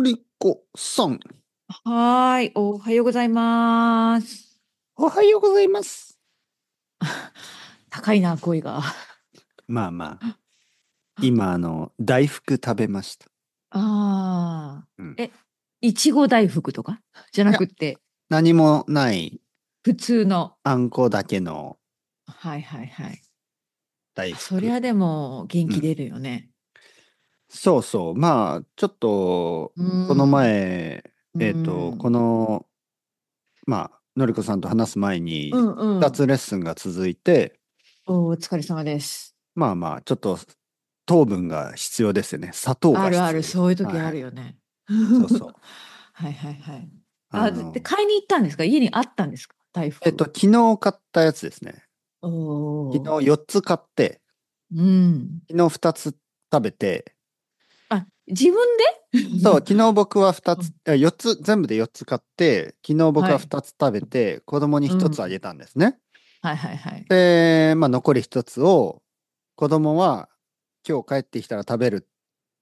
のりこさん。はい、おはようございます。おはようございます。高いな、声が。まあまあ。今、あの、大福食べました。ああ、うん、え、いちご大福とかじゃなくて。何もない。普通の。あんこだけの。はいはいはい。大福。そりゃでも元気出るよね。そうそうまあちょっとこの前、えっ、ー、と、このまあのりこさんと話す前に2つレッスンが続いて、うんうん、お疲れ様ですまあまあちょっと糖分が必要ですよね砂糖があるあるそういう時あるよね、はい、そうそう はいはいはいあで買いに行ったんですか家にあったんですかえっと昨日買ったやつですね昨日4つ買って、うん、昨日2つ食べて自分で そう、昨日僕は二つ、四つ、全部で4つ買って、昨日僕は2つ食べて、はい、子供に1つあげたんですね。うん、はいはいはい。で、まあ残り1つを、子供は今日帰ってきたら食べる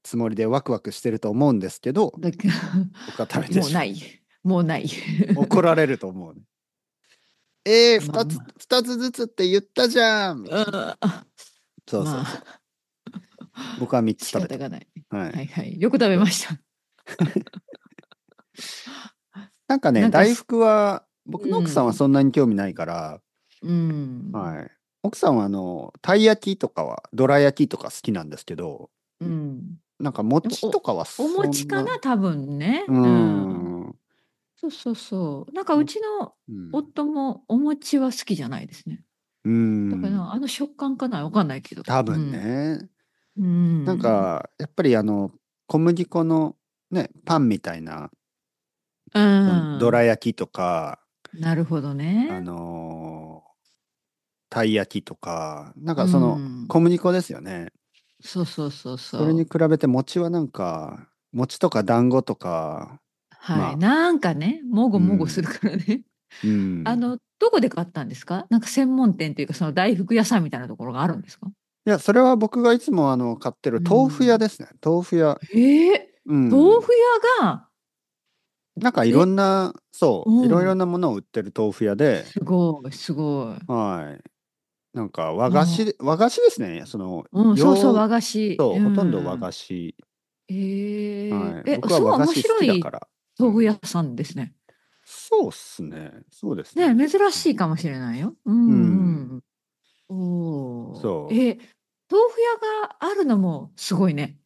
つもりでワクワクしてると思うんですけど、僕は食べてもうない。もうない。怒られると思う、ね。えー、2つ、まあ、つずつって言ったじゃん。そうそうそう。まあ僕は3つ食べた。がない。はい、はい、はい、よく食べました。なんかねんか、大福は、僕の奥さんはそんなに興味ないから、うん。はい。奥さんは、あの、たい焼きとかは、どら焼きとか好きなんですけど、うん。なんか餅とかはお餅かな、多分ね。うん。うん、そうそうそう。なんかうちの夫もお餅は好きじゃないですね。うん。だからあの食感かな、わかんないけど。多分ね。ううん、なんかやっぱりあの小麦粉のねパンみたいな、うん、どら焼きとかなるほどねあのたい焼きとかなんかその小麦粉ですよね、そうそうそうそうそれに比べて餅はなんか餅とか団子とかはい、まあ、なんかねもごもごするからね、うん、あのどこで買ったんですかなんか専門店というかその大福屋さんみたいなところがあるんですかいや、それは僕がいつもあの買ってる豆腐屋ですね。うん、豆腐屋。ええー、うん、豆腐屋が。なんかいろんな、そう、いろいろなものを売ってる豆腐屋で。すごい、すごい。はい。なんか和菓子、和菓子ですね。その、うん、そうそう和菓子。そう、ほとんど和菓子。ええー、はい、え、僕は和菓子好きだから。豆腐屋さんですね。そうっすね。そうですね。ね珍しいかもしれないよ。うん、うん。おお。そう。え、豆腐屋があるのもすごいね。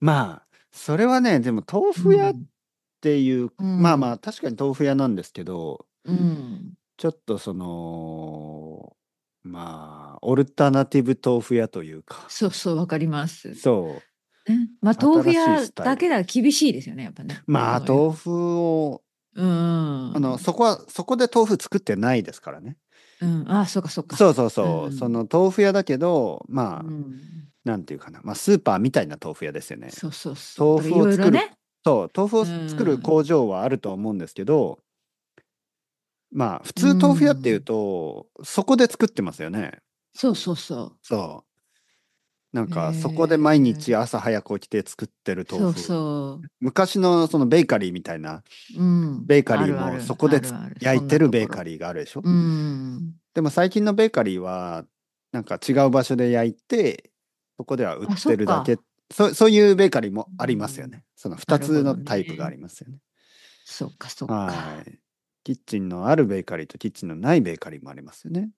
まあ、それはね、でも豆腐屋っていう、うん。まあまあ、確かに豆腐屋なんですけど、うん。ちょっとその、まあ、オルタナティブ豆腐屋というか、そうそう、わかります。そう、うん、ま、豆腐屋だけでは厳しいですよね、やっぱね、まあ、豆腐を、うんあの、そこは、そこで豆腐作ってないですからね。うん、あそうかそうかそうそうそう、うん、その豆腐屋だけどまあ、うん、なんていうかな、まあ、スーパーみたいな豆腐屋ですよねそうそうそう豆腐を作る、ね、そう豆腐を作る工場はあると思うんですけど、まあ普通豆腐屋っていうと、そこで作ってますよねそうそうそうそうなんかそこで毎日朝早く起きて作ってる豆腐、そうそう昔のそのベーカリーみたいな、うん、ベーカリーもそこで焼いてるベーカリーがあるでしょ、うん、でも最近のベーカリーはなんか違う場所で焼いてそこでは売ってるだけそそういうベーカリーもありますよね、うん、その2つのタイプがありますよね、ね、そうかそうかはいキッチンのあるベーカリーとキッチンのないベーカリーもありますよね、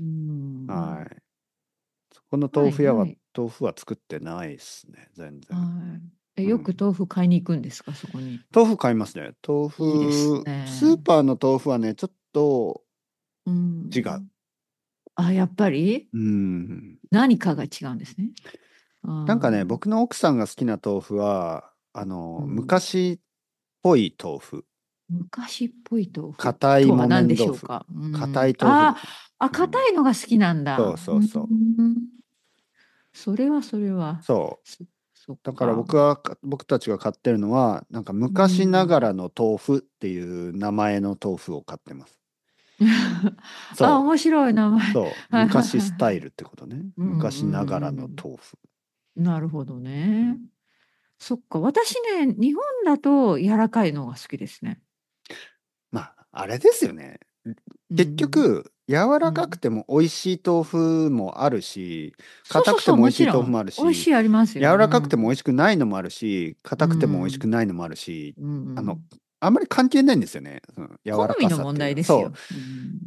うん、はいそこの豆腐屋は、はいはい、豆腐は作ってないですね、全然。はいよく豆腐買いに行くんですか、うん、そこに。豆腐買いますね。豆腐いい、ね、スーパーの豆腐はね、ちょっと違う。うん、あ、やっぱり、うん、何かが違うんですね。なんかね、僕の奥さんが好きな豆腐は、あの、うん、昔っぽい豆腐。昔っぽい豆腐硬いものでし硬、うん、い豆腐あ硬いのが好きなんだ、そうそうそう、それはそれはそうだから僕は僕たちが買ってるのはなんか昔ながらの豆腐っていう名前の豆腐を買ってます。あ面白い名前。そう昔スタイルってことね。昔ながらの豆腐。なるほどね。そっか私ね日本だと柔らかいのが好きですね。あれですよね。結局、柔らかくても美味しい豆腐もあるし、硬くても美味しい豆腐もあるし、柔らかくても美味しくないのもあるし、硬くても美味しくないのもあるし、あの、あんまり関係ないんですよね。うん、柔らかさの問題ですよ。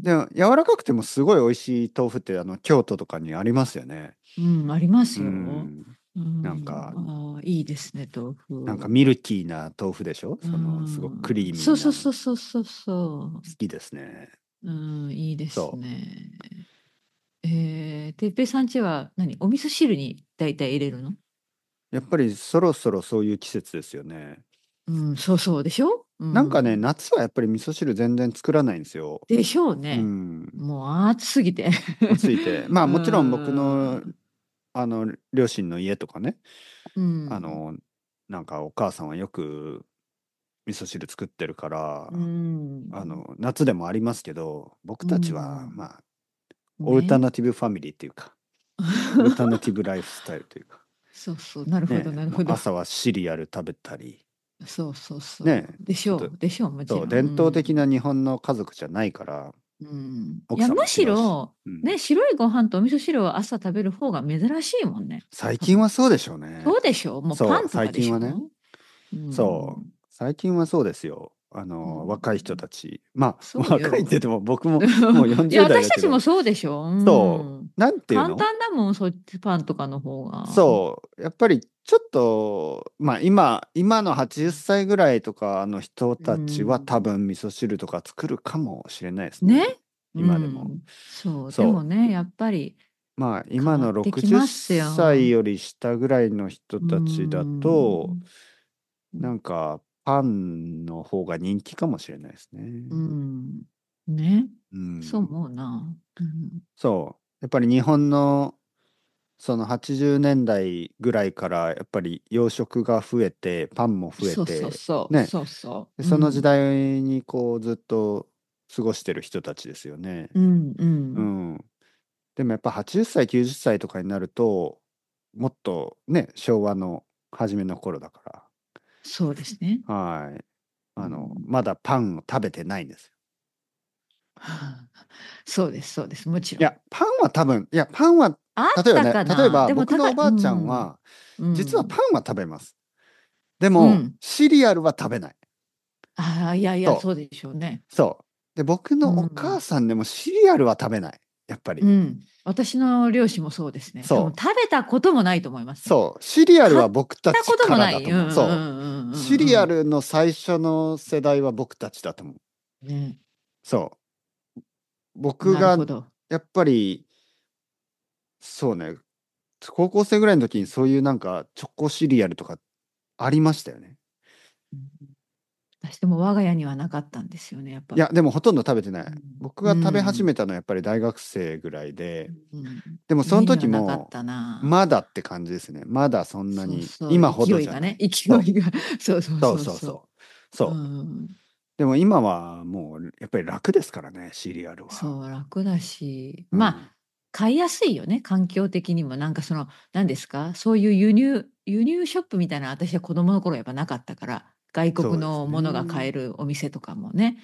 でも柔らかくてもすごい美味しい豆腐ってあの京都とかにありますよね。うん、ありますよ。うんなんか、あいいですね、豆腐。なんかミルキーな豆腐でしょそのすごくクリーミーな。そうそうそうそうそうそう。好きですね。うん、いいですね。えー、てっぺさんちは何お味噌汁に大体入れるのやっぱりそろそろそういう季節ですよね。うん、そうそうでしょ、うん、なんかね夏はやっぱり味噌汁全然作らないんですよ。でしょうね。うん、もう暑すぎて。暑すぎて。まあもちろん僕のあの両親の家とかね、うん、あのなんかお母さんはよく味噌汁作ってるから、うん、あの夏でもありますけど僕たちは、まあ、ね、オルタナティブファミリーっていうか、オルタナティブライフスタイルというかそうそうなるほど、ね、なるほど朝はシリアル食べたりそうそうそう、ね、でしょうでしょうもちろん伝統的な日本の家族じゃないから、うん、いやむしろ、うん、ね白いご飯とお味噌汁を朝食べる方が珍しいもんね最近はそうでしょうねそうでしょうもうパンとかでしょ、ね、そう、うん、最近はそうですよあの、うん、若い人たちまあ 若いって言っても僕も もう40代いや私たちもそうでしょ、うん、そうなんていうの簡単だもんそっちパンとかの方がそうやっぱりちょっとまあ今今の80歳ぐらいとかの人たちは、多分味噌汁とか作るかもしれないですね、ね、今でも、うん、そうでもねやっぱりまあ今の60歳より下ぐらいの人たちだと、なんかパンの方が人気かもしれないですね。うん。ね。うん。そう思うな。うん、そう。やっぱり日本のその80年代ぐらいからやっぱり洋食が増えてパンも増えてそうそうね、そうそう、うその時代にこうずっと過ごしてる人たちですよね。うんうん、うん、でもやっぱ80歳90歳とかになるともっとね昭和の初めの頃だからそうですね。はい。あの、まだパンを食べてないんですよ。そうです、そうです、もちろん。いや、パンは多分、いや、パンは、例えばね、例えば僕のおばあちゃんは、うん、実はパンは食べます。でも、うん、シリアルは食べない。ああ、いやいや、そうでしょうね。そう。で、僕のお母さんでもシリアルは食べない。やっぱり、うん、私の両親もそうですねそう食べたこともないと思います、ね、そうシリアルは僕たちからだと思う、シリアルの最初の世代は僕たちだと思う、うん、そう僕がやっぱりそうね高校生ぐらいの時にそういうなんかチョコシリアルとかありましたよね、うん私でも我が家にはなかったんですよねやっぱいやでもほとんど食べてない、うん、僕が食べ始めたのはやっぱり大学生ぐらいで、うん、でもその時もまだって感じですねまだそんなに今ほどじゃない勢いがね勢いが そうそうそうそうそう、うん、でも今はもうやっぱり楽ですからねシリアルはそう楽だし、まあ買いやすいよね環境的にもなんかその何ですかそういう輸入輸入ショップみたいな私は子供の頃やっぱなかったから外国のものが買えるお店とかもね。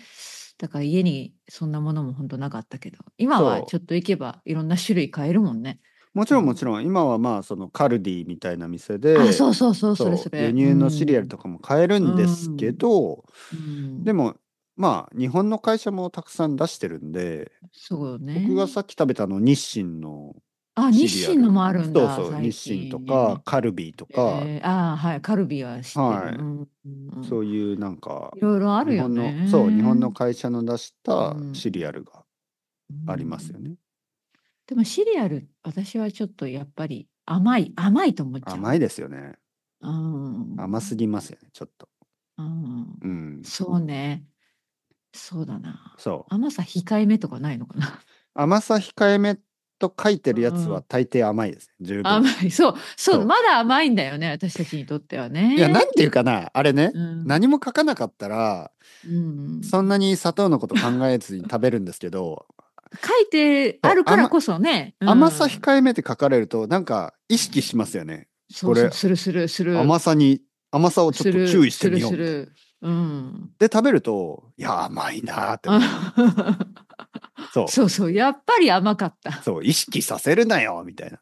だから家にそんなものも本当なかったけど、今はちょっと行けばいろんな種類買えるもんね。もちろんもちろん、今はまあそのカルディみたいな店で、輸入のシリアルとかも買えるんですけど、うん、でもまあ日本の会社もたくさん出してるんで、そうね、僕がさっき食べたの日清のあ日清のもあるんだそうそう日清とかカルビーとか、えー、あはいカルビーは知ってはい、うん、そういうなんかいろいろあるよねそう日本の会社の出したシリアルがありますよね、うん、でもシリアル私はちょっとやっぱり甘い甘いと思っちゃう甘いですよね、うん、甘すぎますよねちょっと、うんうん、そうねそうだなそう甘さ控えめとかないのかな甘さ控えめと書いてるやつは大抵甘いです、ね、十分甘いそうそうまだ甘いんだよね私たちにとってはねいやなんていうかなあれね、うん、何も書かなかったら、うん、そんなに砂糖のこと考えずに食べるんですけど書いてあるからこそね、うん、甘さ控えめって書かれるとなんか意識しますよね、これするするする甘さに甘さをちょっと注意してみようするするうん、で食べるといや甘いなって そうそうそうやっぱり甘かったそう意識させるなよみたいな、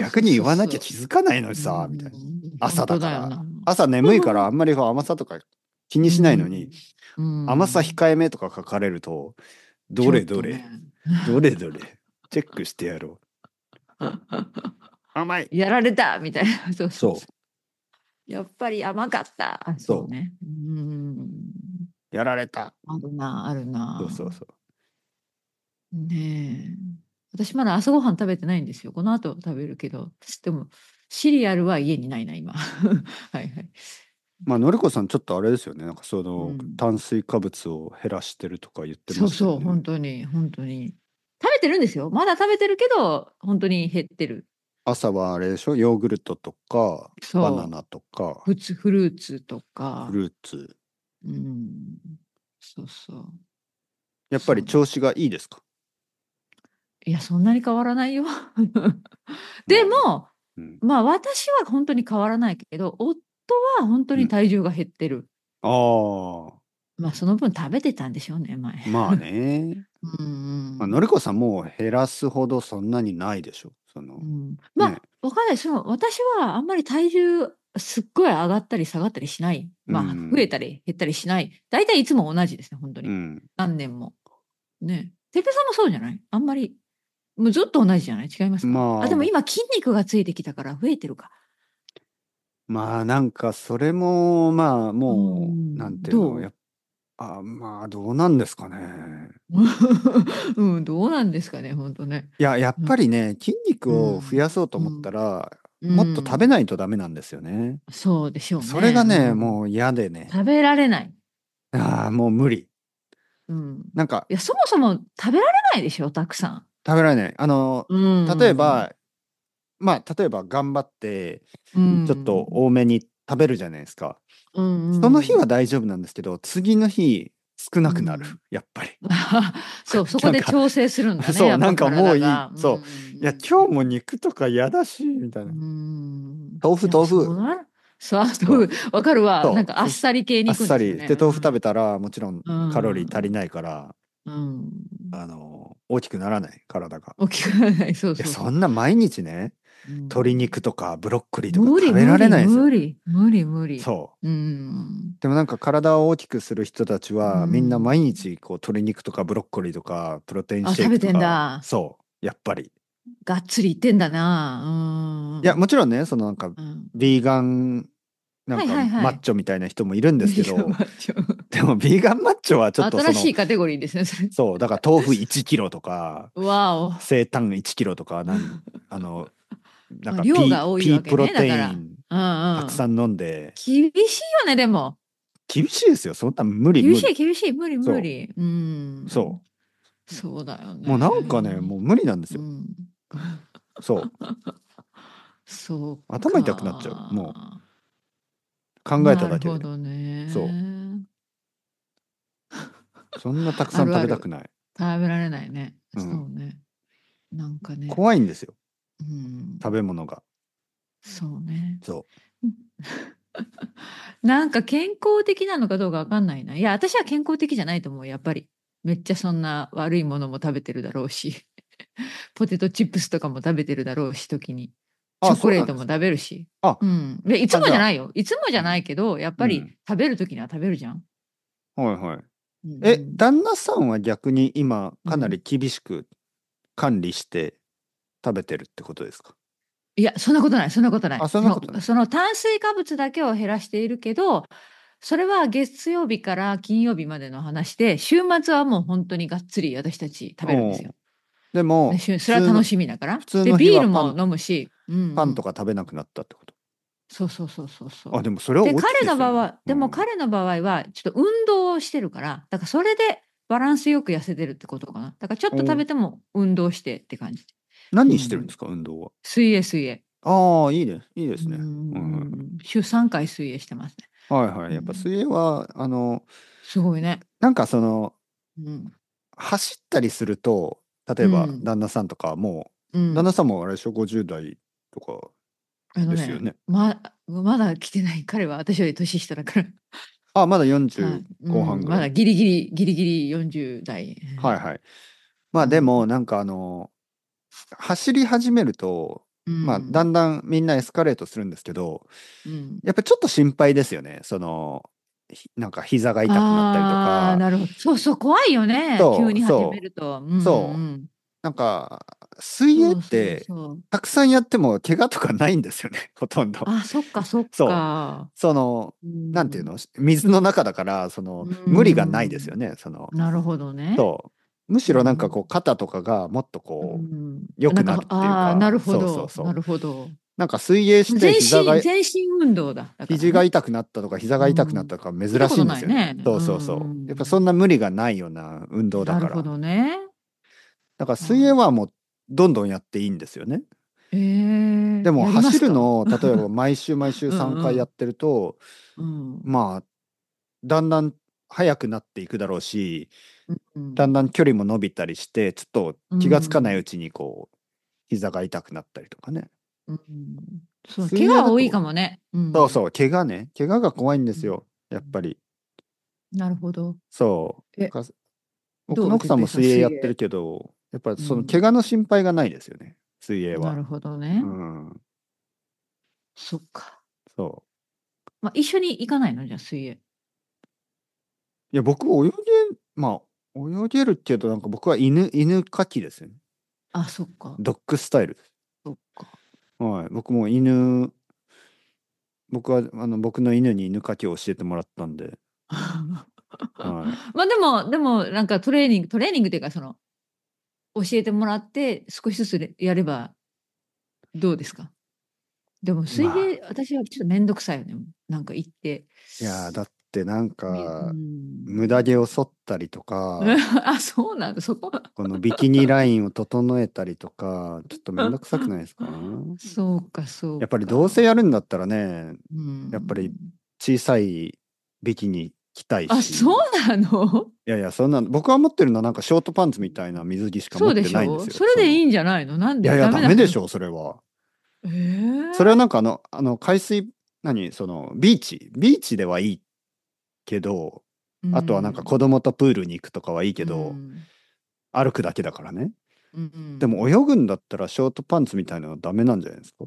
逆に言わなきゃ気づかないのにさ、みたいな朝だから朝眠いからあんまり甘さとか気にしないのに、甘さ控えめとか書かれるとどれどれ、どれどれチェックしてやろう 甘いやられたみたいなそうそうやっぱり甘かったそうねうんやられたあるなあるなそうそうそうね私まだ朝ごはん食べてないんですよ。この後食べるけど。でも、シリアルは家にないな、今。はいはい。まあ、のりこさん、ちょっとあれですよね。なんかその、うん、炭水化物を減らしてるとか言ってますよね。そうそう、本当に、本当に。食べてるんですよ。まだ食べてるけど、本当に減ってる。朝はあれでしょヨーグルトとか、バナナとか。フフルーツとか。フルーツ。うん。そうそう。やっぱり調子がいいですかいや、そんなに変わらないよ。でも、うん、まあ私は本当に変わらないけど、夫は本当に体重が減ってる。うん、ああ。まあその分食べてたんでしょうね、前。まあね。うん、まあ、のりこさんも減らすほどそんなにないでしょ。その、うん、まあ、ね、わかんないその私はあんまり体重すっごい上がったり下がったりしない。まあ、増えたり減ったりしない。大体いつも同じですね、本当に。何年も。ね。てっぺさんもそうじゃないあんまりもうずっと同じじゃない違いますか、まあ、あ、でも今筋肉がついてきたから増えてるか。まあなんかそれもまあもう、うなんていうのやあまあどうなんですかね。うん、どうなんですかね本当ね。いややっぱりね、筋肉を増やそうと思ったら、うん、もっと食べないとダメなんですよね。うん、そうでしょう、ね、それがね、うん、もう嫌でね。食べられない。ああもう無理。うん、なんかいやそもそも食べられないでしょたくさん。食べられない。あの、うん、例えば、まあ、例えば頑張って、ちょっと多めに食べるじゃないですか。うん、その日は大丈夫なんですけど、次の日、少なくなる、うん、やっぱり。そう、そこで調整するんだね。そう、なんかもういい。そう。いや、今日も肉とか嫌だし、みたいな。豆腐、豆腐。そう、豆腐、わかるわ。なんかあっさり系肉、ね、あっさり。で、豆腐食べたら、もちろんカロリー足りないから、あの大きくならない体が大きくならないそうそうそんな毎日ね、うん、鶏肉とかブロッコリーとか食べられないですよ無理無理無理そう、うん、でもなんか体を大きくする人たちは、うん、みんな毎日こう鶏肉とかブロッコリーとかプロテインシェイクとかそうやっぱりがっつりいってんだな、うん、いやもちろんねそのなんか、うん、ビーガンなんかマッチョみたいな人もいるんですけど、はいはいはい、でもビーガンマッチョはちょっと新しいカテゴリーですねそそうだから豆腐1キロとかわ生誕1キロとかなん あのなんかピ、まあ、ね、プロテインたくさん飲んで、うんうん、厳しいよねでも厳しいですよそんな無理厳しい厳しい無理無理うんそうそうだよねもうなんかねもう無理なんですよ、うん、そう そう頭痛くなっちゃうもう考えただけで、ね、そう そんなたくさん食べたくない食べられないね、うん、そうねなんかね怖いんですよ、うん、食べ物がそうねそう なんか健康的なのかどうかわかんないないや私は健康的じゃないと思うやっぱりめっちゃそんな悪いものも食べてるだろうし ポテトチップスとかも食べてるだろうし時にチョコレートも食べるし。あ、うん。で、いつもじゃないよ。いつもじゃないけど、やっぱり食べるときには食べるじゃん。はいはい。え、旦那さんは逆に今、かなり厳しく管理して食べてるってことですか、いや、そんなことない、そんなことない。あ、そんなことないその炭水化物だけを減らしているけど、それは月曜日から金曜日までの話で、週末はもう本当にがっつり私たち食べるんですよ。でも それは楽しみだから普通のビールも飲むし、うんうん、パンとか食べなくなったってことそうそうそうそうそうあでもそれは彼の場合、うん、でも彼の場合はちょっと運動をしてるからだからそれでバランスよく痩せてるってことかなだからちょっと食べても運動してって感じ何してるんですか、運動は水泳水泳ああいいねいいですねうん週3回水泳してますねはいはいやっぱ水泳は、あのすごいねなんかその、うん、走ったりすると例えば旦那さんとかもう、うん、旦那さんもあれでしょ50代とかですよねねままだ来てない彼は私より年下だからあまだ40後半ぐらい、うん、まだギリギリギリギリ40代はいはいまあでもなんかあの走り始めると、うん、まあだんだんみんなエスカレートするんですけど、やっぱちょっと心配ですよねそのなんか膝が痛くなったりとか。なるほど。そうそう、怖いよね。急に始めると。そう。そうなんか、水泳ってたくさんやっても怪我とかないんですよね、ほとんど。あ、そっかそっか。その、なんていうの、水の中だから、その、無理がないですよね、その。なるほどね。そう。むしろなんかこう肩とかがもっとこう良くなるっていうか、なるほどそうそうそうなるほどなんか水泳して膝が全身運動だ、ね、肘が痛くなったとか膝が痛くなったとか珍しいんですよね。うん、そうそうそう、うん。やっぱそんな無理がないような運動だから。なるほどね。だから水泳はもうどんどんやっていいんですよね。うん、でも走るの例えば 毎週毎週3回やってるとうん、まあだんだん速くなっていくだろうし、だんだん距離も伸びたりしてちょっと気が付かないうちにこう、うん、膝が痛くなったりとかね。うんそう怪我多いかもね、うん、そうそう怪我ね怪我が怖いんですよ、やっぱりなるほどそう僕の奥さんも水泳やってるけどやっぱその怪我の心配がないですよね、水泳はなるほどね、うん、そっかそう、まあ、一緒に行かないのじゃあ水泳いや僕泳げまあ泳げるけどなんか僕は犬犬かきですよねあそっかドッグスタイルですはい、僕も犬僕はあの僕の犬に犬かきを教えてもらったんで、はい、まあでも、でもなんかトレーニング、トレーニングっていうかその、教えてもらって少しずつやればどうですかでも水まあ泳、私はちょっと面倒くさいよね。なんか行って。いやだっってなんか、うん、無駄毛を剃ったりとか あそうなんだそここのビキニラインを整えたりとか ちょっと面倒くさくないですかそうかそうやっぱりどうせやるんだったらね、うん、やっぱり小さいビキニ着たいしあそうなのいやいやそんな僕は持ってるのはなんかショートパンツみたいな水着しか持ってないんですよそれでいいんじゃないのなんでいやいやダメでしょうそれはえー、それはなんかあのあの海水何そのビーチビーチではいいけど、あとはなんか子供とプールに行くとかはいいけど、うん、歩くだけだからね、うんうん、でも泳ぐんだったらショートパンツみたいなのはダメなんじゃないですか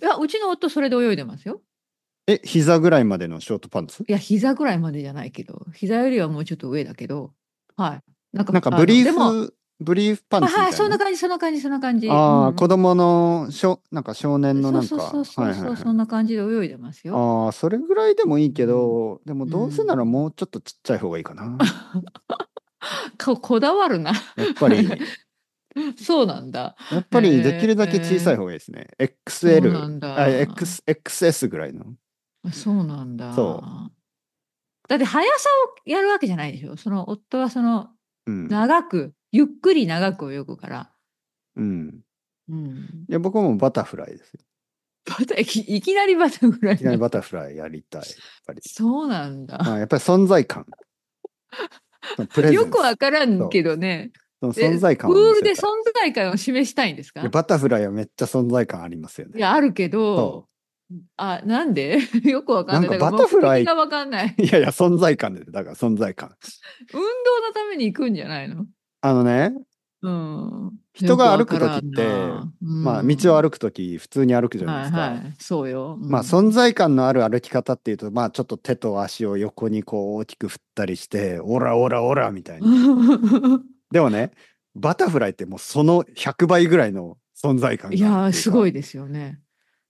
いやうちの夫それで泳いでますよえ膝ぐらいまでのショートパンツいや膝ぐらいまでじゃないけど膝よりはもうちょっと上だけどはいなんかなんかブリーフブリーフパンツみたいな。はい、そんな感じ、そんな感じ、そんな感じ。ああ、子供の、しょ、なんか少年のなんか。そうそうそうそう、そんな感じで泳いでますよ。ああ、それぐらいでもいいけど、でもどうせならもうちょっとちっちゃい方がいいかな。こ、こだわるな。やっぱり。そうなんだ。やっぱりできるだけ小さい方がいいですね。XL。なんだ。あ、X、XS ぐらいの。そうなんだ。そう。だって速さをやるわけじゃないでしょ。その夫はその、長くゆっくり長く泳ぐから。うん。うん、いや僕もバタフライですよ。バタいきなりバタフライいきなりバタフライやりたい。やっぱり。そうなんだ。まあ、やっぱり存在感。よくわからんけどね。存在感プールで存在感を示したいんですかバタフライはめっちゃ存在感ありますよね。いや、あるけど、あ、なんで よくわかんない。なんかバタフライ。がわかんない。いやいや、存在感で、だから存在感。運動のために行くんじゃないのあのね、うん、人が歩く時って、うん、まあ道を歩く時普通に歩くじゃないですか。はいはい、そうよ、うん、まあ存在感のある歩き方っていうとまあちょっと手と足を横にこう大きく振ったりして「オラオラオラ」みたいな。でもねバタフライってもうその100倍ぐらいの存在感がいやすごいですよね。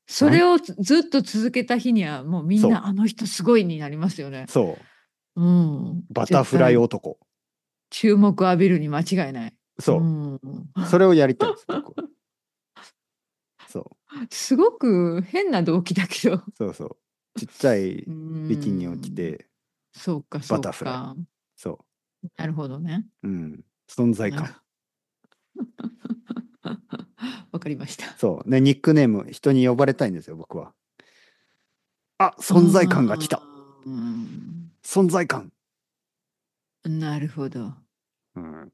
それをずっと続けた日にはもうみんなあの人すごいになりますよね。そう。うん、バタフライ男。注目浴びるに間違いない。そう。うそれをやりたいです、僕そう。すごく変な動機だけど。そうそう。ちっちゃいビキニを着て、そうか、そうか。バタフラそなるほどね。う。ん。存在感。わかりました。そう。ね、ニックネーム、人に呼ばれたいんですよ、僕は。あ、存在感が来た。存在感。なるほど。うん、